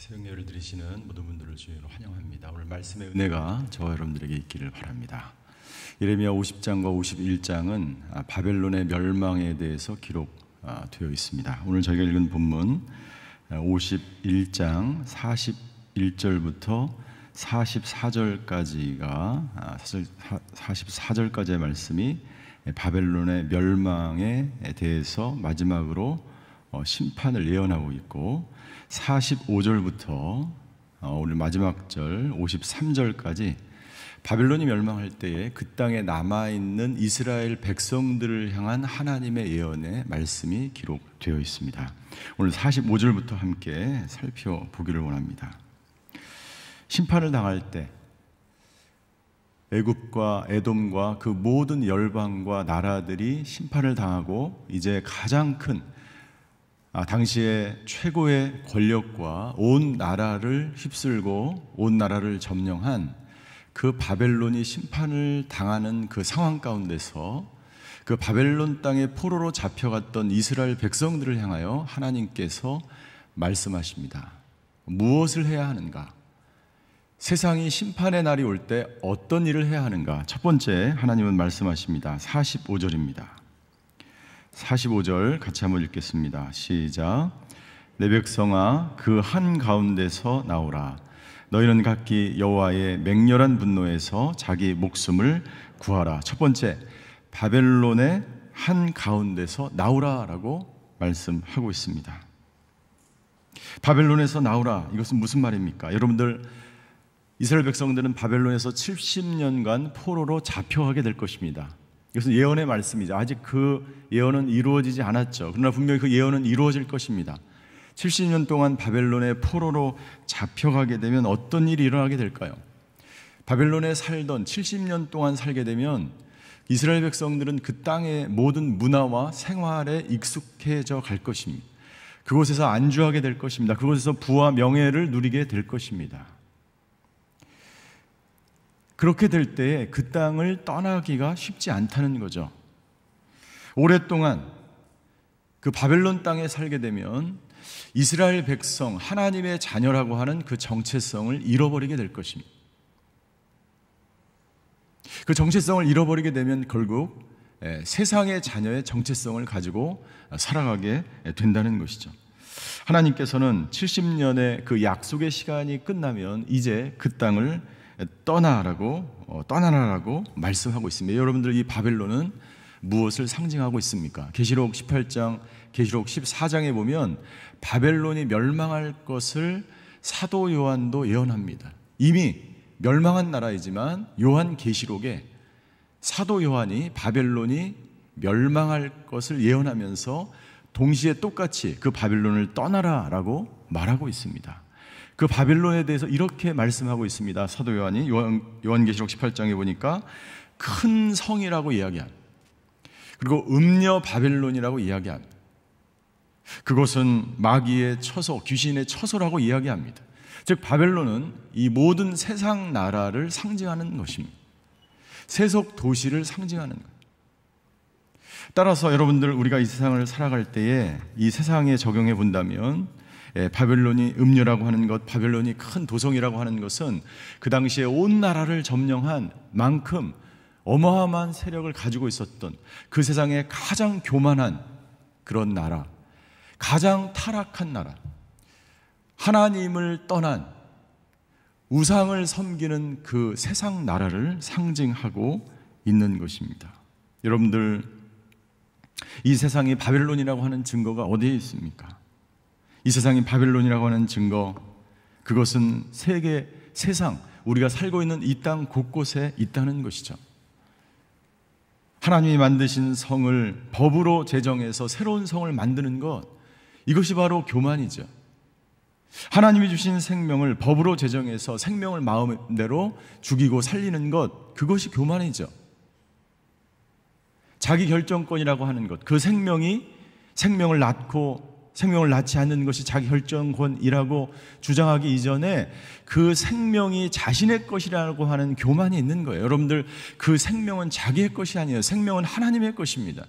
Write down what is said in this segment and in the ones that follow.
새벽예를 드리시는 모든 분들을 주의로 환영합니다. 오늘 말씀의 은혜가 저와 여러분들에게 있기를 바랍니다. 예레미야 50장과 51장은 아, 바벨론의 멸망에 대해서 기록되어 아, 있습니다. 오늘 저희가 읽은 본문 51장 아, 41절부터 44절까지가 44절까지의 말씀이 바벨론의 멸망에 대해서 마지막으로 어, 심판을 예언하고 있고 45절부터 어, 오늘 마지막 절 53절까지 바빌론이 멸망할 때에 그 땅에 남아 있는 이스라엘 백성들을 향한 하나님의 예언의 말씀이 기록되어 있습니다. 오늘 45절부터 함께 살펴보기를 원합니다. 심판을 당할 때 애굽과 에돔과 그 모든 열방과 나라들이 심판을 당하고 이제 가장 큰 아, 당시에 최고의 권력과 온 나라를 휩쓸고 온 나라를 점령한 그 바벨론이 심판을 당하는 그 상황 가운데서 그 바벨론 땅에 포로로 잡혀갔던 이스라엘 백성들을 향하여 하나님께서 말씀하십니다. 무엇을 해야 하는가? 세상이 심판의 날이 올 때 어떤 일을 해야 하는가? 첫 번째 하나님은 말씀하십니다. 45절입니다. 45절 같이 한번 읽겠습니다. 시작. 내 백성아 그 한 가운데서 나오라. 너희는 각기 여호와의 맹렬한 분노에서 자기 목숨을 구하라. 첫 번째 바벨론의 한 가운데서 나오라라고 말씀하고 있습니다. 바벨론에서 나오라. 이것은 무슨 말입니까? 여러분들 이스라엘 백성들은 바벨론에서 70년간 포로로 잡혀가게 될 것입니다. 이것은 예언의 말씀이죠. 아직 그 예언은 이루어지지 않았죠. 그러나 분명히 그 예언은 이루어질 것입니다. 70년 동안 바벨론의 포로로 잡혀가게 되면 어떤 일이 일어나게 될까요? 바벨론에 살던 70년 동안 살게 되면 이스라엘 백성들은 그 땅의 모든 문화와 생활에 익숙해져 갈 것입니다. 그곳에서 안주하게 될 것입니다. 그곳에서 부와 명예를 누리게 될 것입니다. 그렇게 될 때 그 땅을 떠나기가 쉽지 않다는 거죠. 오랫동안 그 바벨론 땅에 살게 되면 이스라엘 백성, 하나님의 자녀라고 하는 그 정체성을 잃어버리게 될 것입니다. 그 정체성을 잃어버리게 되면 결국 예, 세상의 자녀의 정체성을 가지고 살아가게 된다는 것이죠. 하나님께서는 70년의 그 약속의 시간이 끝나면 이제 그 땅을 떠나라고 어, 떠나라라고 말씀하고 있습니다. 여러분들 이 바벨론은 무엇을 상징하고 있습니까? 계시록 18장, 계시록 14장에 보면 바벨론이 멸망할 것을 사도 요한도 예언합니다. 이미 멸망한 나라이지만 요한 계시록에 사도 요한이 바벨론이 멸망할 것을 예언하면서 동시에 똑같이 그 바벨론을 떠나라라고 말하고 있습니다. 그바빌론에 대해서 이렇게 말씀하고 있습니다. 사도 요한이 요한, 계시록 18장에 보니까 큰 성이라고 이야기한 그리고 음녀 바벨론이라고 이야기한 그것은 마귀의 처소, 귀신의 처소라고 이야기합니다. 즉 바벨론은 이 모든 세상 나라를 상징하는 것입니다. 세속 도시를 상징하는 것. 따라서 여러분들 우리가 이 세상을 살아갈 때에 이 세상에 적용해 본다면 예, 바벨론이 음료라고 하는 것, 바벨론이 큰 도성이라고 하는 것은 그 당시에 온 나라를 점령한 만큼 어마어마한 세력을 가지고 있었던 그 세상에 가장 교만한 그런 나라, 가장 타락한 나라, 하나님을 떠난 우상을 섬기는 그 세상 나라를 상징하고 있는 것입니다. 여러분들, 이 세상이 바벨론이라고 하는 증거가 어디에 있습니까? 이세상이 바벨론이라고 하는 증거 그것은 세계 세상 우리가 살고 있는 이 땅 곳곳에 있다는 것이죠. 하나님이 만드신 성을 법으로 제정해서 새로운 성을 만드는 것 이것이 바로 교만이죠. 하나님이 주신 생명을 법으로 제정해서 생명을 마음대로 죽이고 살리는 것 그것이 교만이죠. 자기 결정권이라고 하는 것 그 생명이 생명을 낳고 생명을 낳지 않는 것이 자기 혈정권이라고 주장하기 이전에 그 생명이 자신의 것이라고 하는 교만이 있는 거예요. 여러분들 그 생명은 자기의 것이 아니에요. 생명은 하나님의 것입니다.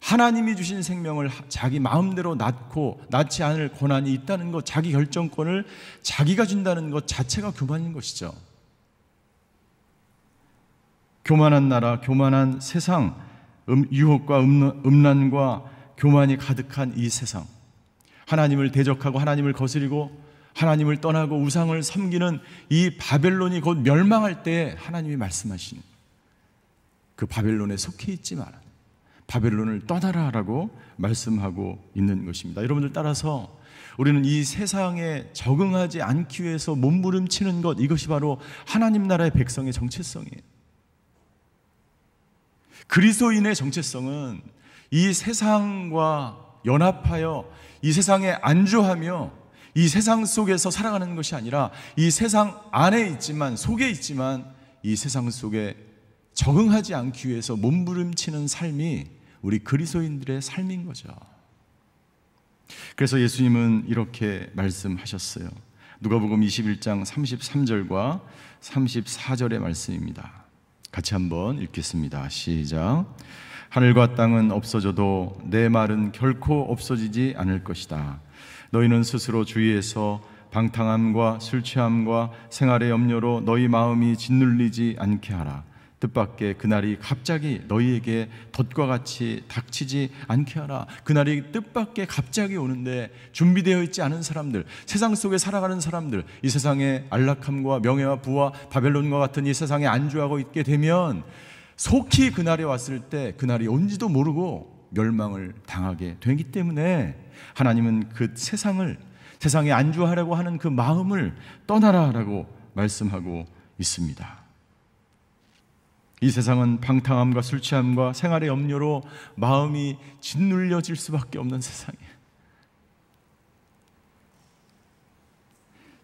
하나님이 주신 생명을 자기 마음대로 낳고 낳지 않을 권한이 있다는 것, 자기 결정권을 자기가 준다는 것 자체가 교만인 것이죠. 교만한 나라, 교만한 세상, 음, 유혹과 음, 음란과 교만이 가득한 이 세상, 하나님을 대적하고 하나님을 거스리고 하나님을 떠나고 우상을 섬기는 이 바벨론이 곧 멸망할 때 하나님이 말씀하시는 그 바벨론에 속해 있지 마라. 바벨론을 떠나라라고 말씀하고 있는 것입니다. 여러분들 따라서 우리는 이 세상에 적응하지 않기 위해서 몸부림치는 것 이것이 바로 하나님 나라의 백성의 정체성이에요. 그리스도인의 정체성은 이 세상과 연합하여 이 세상에 안주하며 이 세상 속에서 살아가는 것이 아니라 이 세상 안에 있지만 속에 있지만 이 세상 속에 적응하지 않기 위해서 몸부림치는 삶이 우리 그리스도인들의 삶인 거죠. 그래서 예수님은 이렇게 말씀하셨어요. 누가복음 21장 33절과 34절의 말씀입니다. 같이 한번 읽겠습니다. 시작. 하늘과 땅은 없어져도 내 말은 결코 없어지지 않을 것이다. 너희는 스스로 주의해서 방탕함과 술 취함과 생활의 염려로 너희 마음이 짓눌리지 않게 하라. 뜻밖의 그날이 갑자기 너희에게 덫과 같이 닥치지 않게 하라. 그날이 뜻밖의 갑자기 오는데 준비되어 있지 않은 사람들, 세상 속에 살아가는 사람들, 이 세상의 안락함과 명예와 부와 바벨론과 같은 이 세상에 안주하고 있게 되면 속히 그날이 왔을 때 그날이 온지도 모르고 멸망을 당하게 되기 때문에 하나님은 그 세상을 세상에 안주하려고 하는 그 마음을 떠나라라고 말씀하고 있습니다. 이 세상은 방탕함과 술 취함과 생활의 염려로 마음이 짓눌려질 수밖에 없는 세상이에요.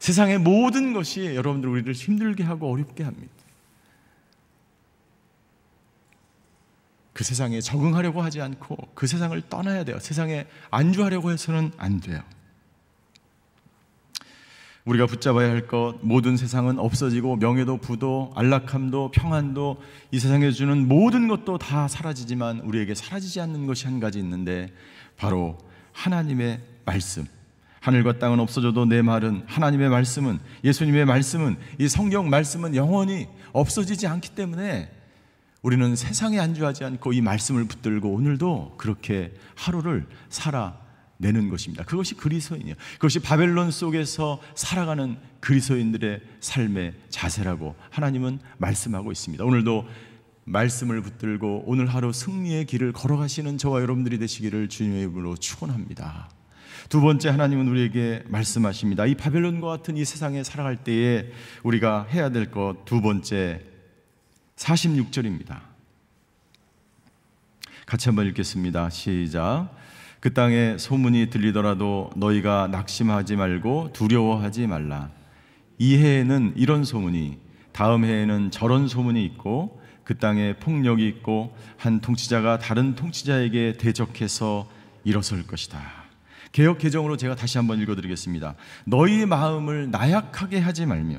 세상의 모든 것이 여러분들 우리를 힘들게 하고 어렵게 합니다. 그 세상에 적응하려고 하지 않고 그 세상을 떠나야 돼요. 세상에 안주하려고 해서는 안 돼요. 우리가 붙잡아야 할 것 모든 세상은 없어지고 명예도 부도 안락함도 평안도 이 세상에 주는 모든 것도 다 사라지지만 우리에게 사라지지 않는 것이 한 가지 있는데 바로 하나님의 말씀. 하늘과 땅은 없어져도 내 말은 하나님의 말씀은 예수님의 말씀은 이 성경 말씀은 영원히 없어지지 않기 때문에 우리는 세상에 안주하지 않고 이 말씀을 붙들고 오늘도 그렇게 하루를 살아내는 것입니다. 그것이 그리스도인이요 그것이 바벨론 속에서 살아가는 그리스도인들의 삶의 자세라고 하나님은 말씀하고 있습니다. 오늘도 말씀을 붙들고 오늘 하루 승리의 길을 걸어가시는 저와 여러분들이 되시기를 주님의 이름으로 축원합니다. 두 번째 하나님은 우리에게 말씀하십니다. 이 바벨론과 같은 이 세상에 살아갈 때에 우리가 해야 될 것 두 번째 46절입니다. 같이 한번 읽겠습니다. 시작. 그 땅에 소문이 들리더라도 너희가 낙심하지 말고 두려워하지 말라. 이 해에는 이런 소문이, 다음 해에는 저런 소문이 있고, 그 땅에 폭력이 있고, 한 통치자가 다른 통치자에게 대적해서 일어설 것이다. 개혁 개정으로 제가 다시 한번 읽어드리겠습니다. 너희 마음을 나약하게 하지 말며,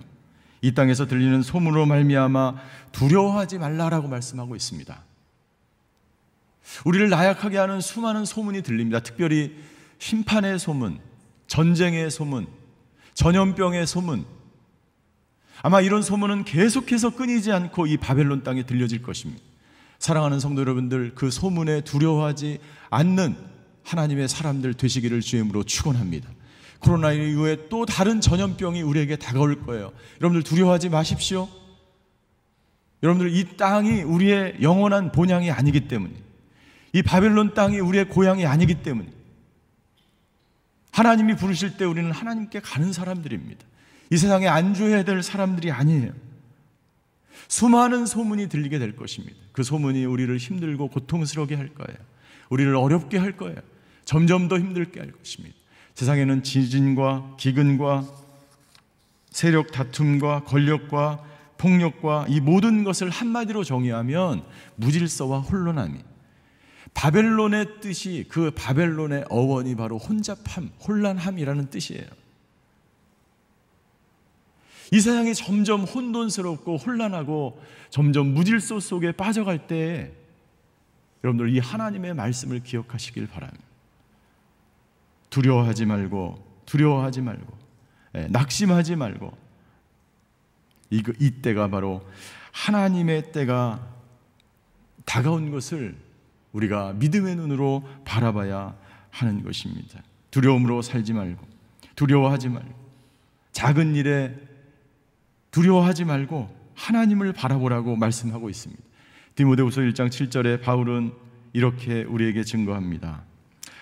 이 땅에서 들리는 소문으로 말미암아 두려워하지 말라라고 말씀하고 있습니다. 우리를 나약하게 하는 수많은 소문이 들립니다. 특별히 심판의 소문, 전쟁의 소문, 전염병의 소문. 아마 이런 소문은 계속해서 끊이지 않고 이 바벨론 땅에 들려질 것입니다. 사랑하는 성도 여러분들, 그 소문에 두려워하지 않는 하나님의 사람들 되시기를 주임으로 축원합니다. 코로나 이후에 또 다른 전염병이 우리에게 다가올 거예요. 여러분들 두려워하지 마십시오. 여러분들 이 땅이 우리의 영원한 본향이 아니기 때문에 이바빌론 땅이 우리의 고향이 아니기 때문에 하나님이 부르실 때 우리는 하나님께 가는 사람들입니다. 이 세상에 안주해야 될 사람들이 아니에요. 수많은 소문이 들리게 될 것입니다. 그 소문이 우리를 힘들고 고통스럽게 할 거예요. 우리를 어렵게 할 거예요. 점점 더 힘들게 할 것입니다. 세상에는 지진과 기근과 세력 다툼과 권력과 폭력과 이 모든 것을 한마디로 정의하면 무질서와 혼란함이 바벨론의 뜻이 그 바벨론의 어원이 바로 혼잡함, 혼란함이라는 뜻이에요. 이 세상이 점점 혼돈스럽고 혼란하고 점점 무질서 속에 빠져갈 때 여러분들 이 하나님의 말씀을 기억하시길 바랍니다. 두려워하지 말고 두려워하지 말고 예, 낙심하지 말고 이, 이 때가 바로 하나님의 때가 다가온 것을 우리가 믿음의 눈으로 바라봐야 하는 것입니다. 두려움으로 살지 말고 두려워하지 말고 작은 일에 두려워하지 말고 하나님을 바라보라고 말씀하고 있습니다. 디모데후서 1장 7절에 바울은 이렇게 우리에게 증거합니다.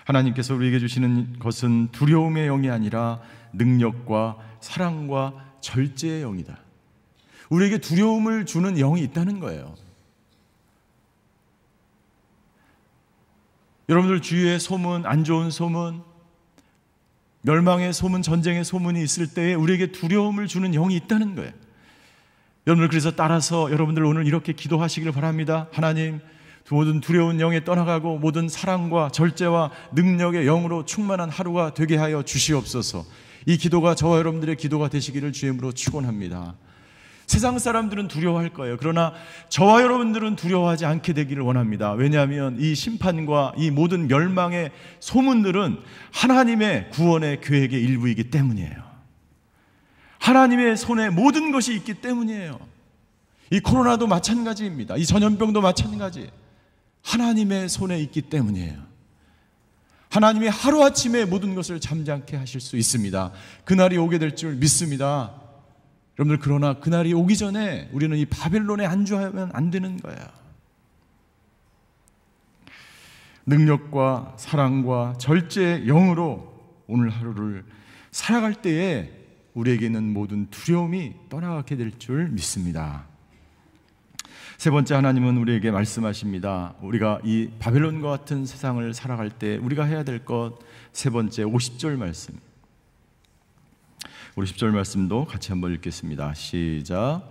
하나님께서 우리에게 주시는 것은 두려움의 영이 아니라 능력과 사랑과 절제의 영이다. 우리에게 두려움을 주는 영이 있다는 거예요. 여러분들 주위에 소문, 안 좋은 소문, 멸망의 소문, 전쟁의 소문이 있을 때에 우리에게 두려움을 주는 영이 있다는 거예요. 여러분들 그래서 따라서 여러분들 오늘 이렇게 기도하시기를 바랍니다. 하나님, 모든 두려운 영에 떠나가고 모든 사랑과 절제와 능력의 영으로 충만한 하루가 되게 하여 주시옵소서. 이 기도가 저와 여러분들의 기도가 되시기를 주임으로 축원합니다. 세상 사람들은 두려워할 거예요. 그러나 저와 여러분들은 두려워하지 않게 되기를 원합니다. 왜냐하면 이 심판과 이 모든 멸망의 소문들은 하나님의 구원의 계획의 일부이기 때문이에요. 하나님의 손에 모든 것이 있기 때문이에요. 이 코로나도 마찬가지입니다. 이 전염병도 마찬가지. 하나님의 손에 있기 때문이에요. 하나님이 하루아침에 모든 것을 잠잠케 하실 수 있습니다. 그날이 오게 될 줄 믿습니다. 여러분들, 그러나 그날이 오기 전에 우리는 이 바벨론에 안주하면 안 되는 거예요. 능력과 사랑과 절제의 영으로 오늘 하루를 살아갈 때에 우리에게 있는 모든 두려움이 떠나가게 될 줄 믿습니다. 세 번째 하나님은 우리에게 말씀하십니다. 우리가 이 바벨론과 같은 세상을 살아갈 때 우리가 해야 될 것 세 번째 50절 말씀. 우리 10절 말씀도 같이 한번 읽겠습니다. 시작.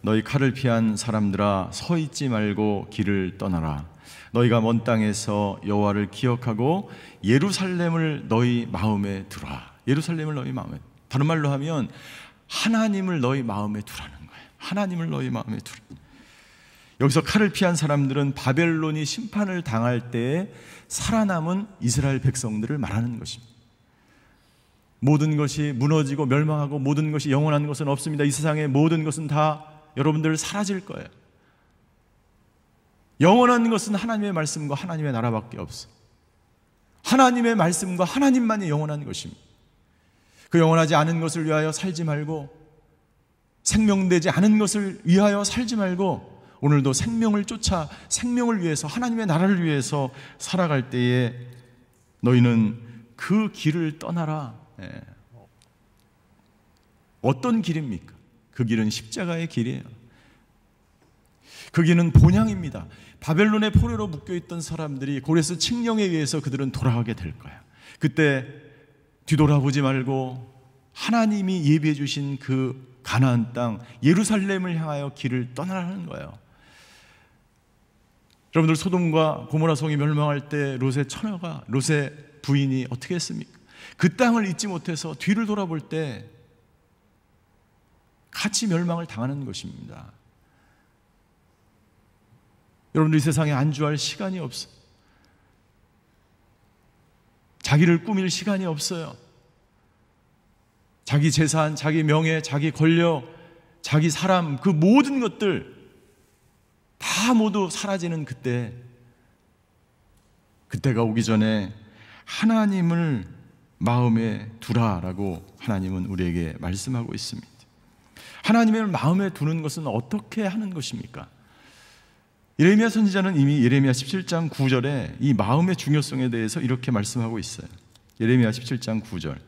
너희 칼을 피한 사람들아 서 있지 말고 길을 떠나라. 너희가 먼 땅에서 여호와를 기억하고 예루살렘을 너희 마음에 두라. 예루살렘을 너희 마음에. 다른 말로 하면 하나님을 너희 마음에 두라는 거예요. 하나님을 너희 마음에 두라. 여기서 칼을 피한 사람들은 바벨론이 심판을 당할 때에 살아남은 이스라엘 백성들을 말하는 것입니다. 모든 것이 무너지고 멸망하고 모든 것이 영원한 것은 없습니다. 이 세상의 모든 것은 다 여러분들 사라질 거예요. 영원한 것은 하나님의 말씀과 하나님의 나라밖에 없어. 하나님의 말씀과 하나님만이 영원한 것입니다. 그 영원하지 않은 것을 위하여 살지 말고 생명되지 않은 것을 위하여 살지 말고 오늘도 생명을 쫓아 생명을 위해서 하나님의 나라를 위해서 살아갈 때에 너희는 그 길을 떠나라. 예. 어떤 길입니까? 그 길은 십자가의 길이에요. 그 길은 본향입니다. 바벨론의 포로로 묶여 있던 사람들이 고레스 칙령에 의해서 그들은 돌아가게 될 거야. 그때 뒤돌아보지 말고 하나님이 예비해 주신 그 가나안 땅 예루살렘을 향하여 길을 떠나라는 거예요. 여러분들 소돔과 고모라 성이 멸망할 때 롯의 처녀가 롯의 부인이 어떻게 했습니까? 그 땅을 잊지 못해서 뒤를 돌아볼 때 같이 멸망을 당하는 것입니다. 여러분들 이 세상에 안주할 시간이 없어 자기를 꾸밀 시간이 없어요. 자기 재산, 자기 명예, 자기 권력, 자기 사람, 그 모든 것들 다 모두 사라지는 그때, 그때가 오기 전에 하나님을 마음에 두라라고 하나님은 우리에게 말씀하고 있습니다. 하나님을 마음에 두는 것은 어떻게 하는 것입니까? 예레미야 선지자는 이미 예레미야 17장 9절에 이 마음의 중요성에 대해서 이렇게 말씀하고 있어요. 예레미야 17장 9절.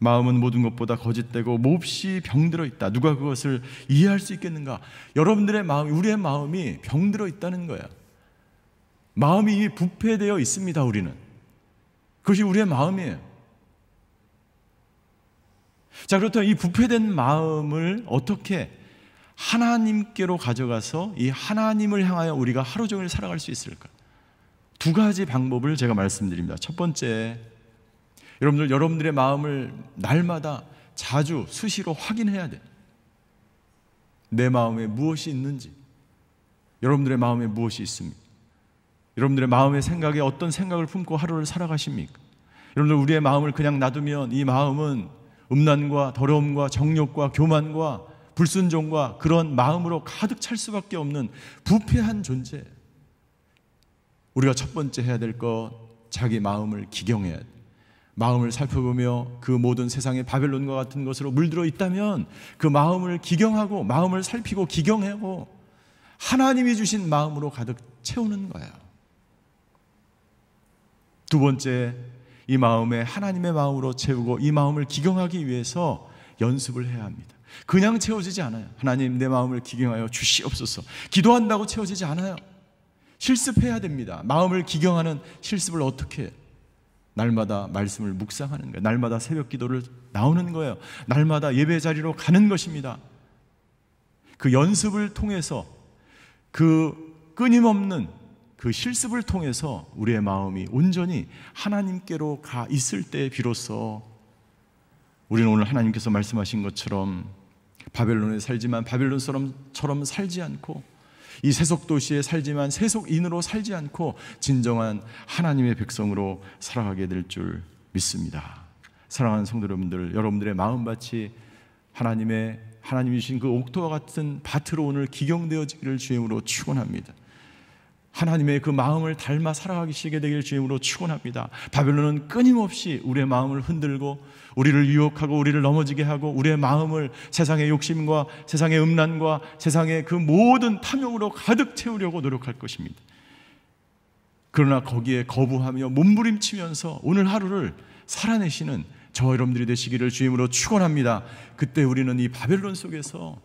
마음은 모든 것보다 거짓되고 몹시 병들어 있다. 누가 그것을 이해할 수 있겠는가? 여러분들의 마음, 우리의 마음이 병들어 있다는 거야. 마음이 이미 부패되어 있습니다. 우리는 그것이 우리의 마음이에요. 자, 그렇다면 이 부패된 마음을 어떻게 하나님께로 가져가서 이 하나님을 향하여 우리가 하루 종일 살아갈 수 있을까? 두 가지 방법을 제가 말씀드립니다. 첫 번째, 여러분들 여러분들의 마음을 날마다 자주 수시로 확인해야 돼. 내 마음에 무엇이 있는지. 여러분들의 마음에 무엇이 있습니까? 여러분들의 마음의 생각에 어떤 생각을 품고 하루를 살아가십니까? 여러분들 우리의 마음을 그냥 놔두면 이 마음은 음란과 더러움과 정욕과 교만과 불순종과 그런 마음으로 가득 찰 수밖에 없는 부패한 존재. 우리가 첫 번째 해야 될 것 자기 마음을 기경해야 돼. 마음을 살펴보며 그 모든 세상의 바벨론과 같은 것으로 물들어 있다면 그 마음을 기경하고 마음을 살피고 기경하고 하나님이 주신 마음으로 가득 채우는 거예요. 두 번째, 이 마음에 하나님의 마음으로 채우고 이 마음을 기경하기 위해서 연습을 해야 합니다. 그냥 채워지지 않아요. 하나님 내 마음을 기경하여 주시옵소서. 기도한다고 채워지지 않아요. 실습해야 됩니다. 마음을 기경하는 실습을 어떻게 해요? 날마다 말씀을 묵상하는 거예요. 날마다 새벽 기도를 나오는 거예요. 날마다 예배 자리로 가는 것입니다. 그 연습을 통해서 그 끊임없는 그 실습을 통해서 우리의 마음이 온전히 하나님께로 가 있을 때 비로소 우리는 오늘 하나님께서 말씀하신 것처럼 바벨론에 살지만 바벨론처럼 살지 않고 이 세속 도시에 살지만 세속인으로 살지 않고 진정한 하나님의 백성으로 살아가게 될 줄 믿습니다. 사랑하는 성도 여러분들, 여러분들의 마음밭이 하나님의 하나님이 신그 옥토와 같은 밭으로 오늘 기경되어지기를 주임으로 축원합니다. 하나님의 그 마음을 닮아 살아가시게 되길 주님으로 축원합니다. 바벨론은 끊임없이 우리의 마음을 흔들고 우리를 유혹하고 우리를 넘어지게 하고 우리의 마음을 세상의 욕심과 세상의 음란과 세상의 그 모든 탐욕으로 가득 채우려고 노력할 것입니다. 그러나 거기에 거부하며 몸부림치면서 오늘 하루를 살아내시는 저 여러분들이 되시기를 주님으로 축원합니다. 그때 우리는 이 바벨론 속에서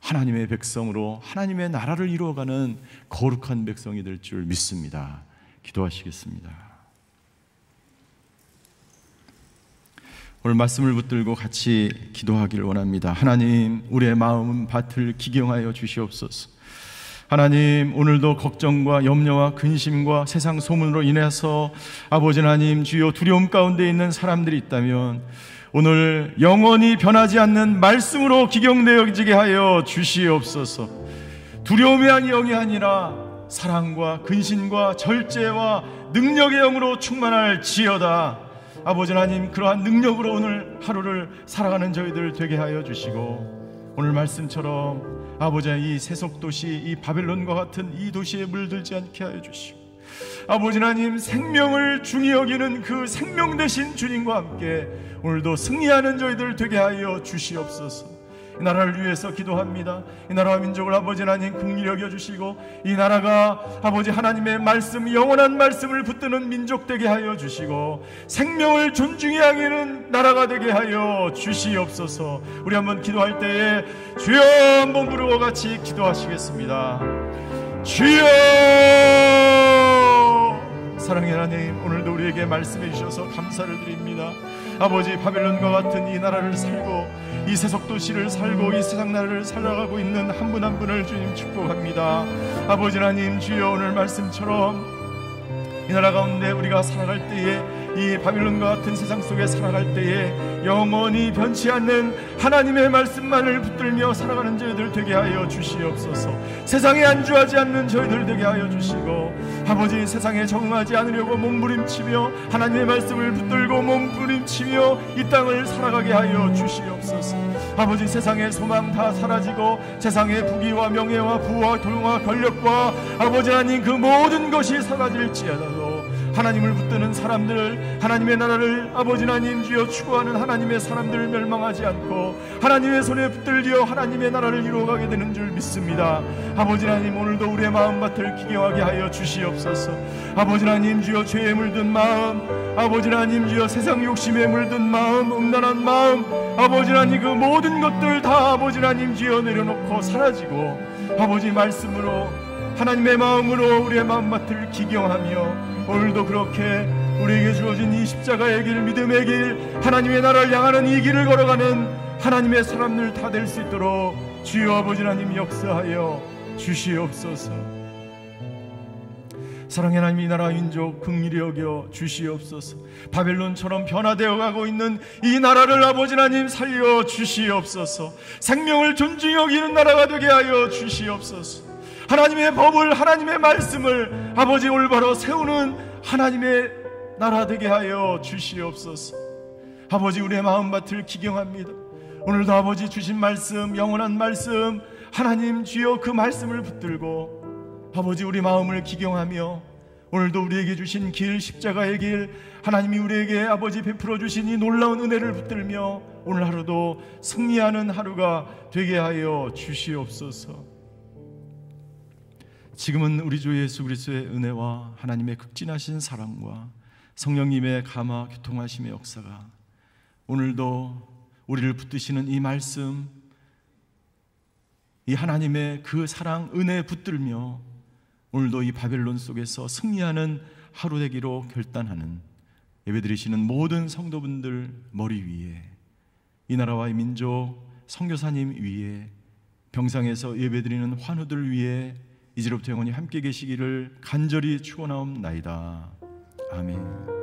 하나님의 백성으로 하나님의 나라를 이루어가는 거룩한 백성이 될 줄 믿습니다. 기도하시겠습니다. 오늘 말씀을 붙들고 같이 기도하기를 원합니다. 하나님, 우리의 마음은 밭을 기경하여 주시옵소서. 하나님, 오늘도 걱정과 염려와 근심과 세상 소문으로 인해서 아버지 하나님 주여 두려움 가운데 있는 사람들이 있다면 오늘 영원히 변하지 않는 말씀으로 기경되어지게 하여 주시옵소서. 두려움의아 영이 아니라 사랑과 근신과 절제와 능력의 영으로 충만할 지어다. 아버지 하나님 그러한 능력으로 오늘 하루를 살아가는 저희들 되게 하여 주시고 오늘 말씀처럼 아버지의 이 세속도시 이 바벨론과 같은 이 도시에 물들지 않게 하여 주시고 아버지 하나님 생명을 중히 여기는 그 생명 대신 주님과 함께 오늘도 승리하는 저희들 되게 하여 주시옵소서. 이 나라를 위해서 기도합니다. 이 나라와 민족을 아버지 하나님 국리 여겨 주시고 이 나라가 아버지 하나님의 말씀 영원한 말씀을 붙드는 민족 되게 하여 주시고 생명을 존중히 하기는 나라가 되게 하여 주시옵소서. 우리 한번 기도할 때에 주여 한번 부르고 같이 기도하시겠습니다. 주여 사랑의 하나님 오늘도 우리에게 말씀해 주셔서 감사를 드립니다 아버지 바벨론과 같은 이 나라를 살고 이 세속 도시를 살고 이 세상 나라를 살아가고 있는 한 분한 한 분을 주님 축복합니다 아버지 하나님 주여 오늘 말씀처럼 이 나라 가운데 우리가 살아갈 때에 이 바빌론과 같은 세상 속에 살아갈 때에 영원히 변치 않는 하나님의 말씀만을 붙들며 살아가는 저희들 되게 하여 주시옵소서 세상에 안주하지 않는 저희들 되게 하여 주시고 아버지 세상에 적응하지 않으려고 몸부림치며 하나님의 말씀을 붙들고 몸부림치며 이 땅을 살아가게 하여 주시옵소서. 아버지 세상의 소망 다 사라지고 세상의 부귀와 명예와 부와 도용과 권력과 아버지 하나님 그 모든 것이 사라질지라도 하나님을 붙드는 사람들, 하나님의 나라를 아버지 하나님 주여 추구하는 하나님의 사람들을 멸망하지 않고 하나님의 손에 붙들려 하나님의 나라를 이루어가게 되는 줄 믿습니다. 아버지 하나님 오늘도 우리의 마음밭을 기경하게 하여 주시옵소서. 아버지 하나님 주여 죄에 물든 마음, 아버지 하나님 주여 세상 욕심에 물든 마음, 음란한 마음, 아버지 하나님 그 모든 것들 다 아버지 하나님 주여 내려놓고 사라지고 아버지 말씀으로 하나님의 마음으로 우리의 마음밭을 기경하며 오늘도 그렇게 우리에게 주어진 이 십자가의 길 믿음의 길 하나님의 나라를 향하는 이 길을 걸어가는 하나님의 사람들 다 될 수 있도록 주여 아버지 하나님 역사하여 주시옵소서 사랑의 하나님 이 나라 민족 극리히 여겨 주시옵소서 바벨론처럼 변화되어 가고 있는 이 나라를 아버지 하나님 살려 주시옵소서 생명을 존중히 여기는 나라가 되게 하여 주시옵소서 하나님의 법을 하나님의 말씀을 아버지 올바로 세우는 하나님의 나라 되게 하여 주시옵소서. 아버지 우리의 마음밭을 기경합니다. 오늘도 아버지 주신 말씀 영원한 말씀 하나님 주여 그 말씀을 붙들고 아버지 우리 마음을 기경하며 오늘도 우리에게 주신 길 십자가의 길 하나님이 우리에게 아버지 베풀어 주신 이 놀라운 은혜를 붙들며 오늘 하루도 승리하는 하루가 되게 하여 주시옵소서. 지금은 우리 주 예수 그리스도의 은혜와 하나님의 극진하신 사랑과 성령님의 감화 교통하심의 역사가 오늘도 우리를 붙드시는 이 말씀 이 하나님의 그 사랑 은혜 붙들며 오늘도 이 바벨론 속에서 승리하는 하루 되기로 결단하는 예배드리시는 모든 성도분들 머리 위에 이 나라와 이 민족 성교사님 위에 병상에서 예배드리는 환우들 위에 이제로부터 영원히 함께 계시기를 간절히 추원하옵나이다. 아멘.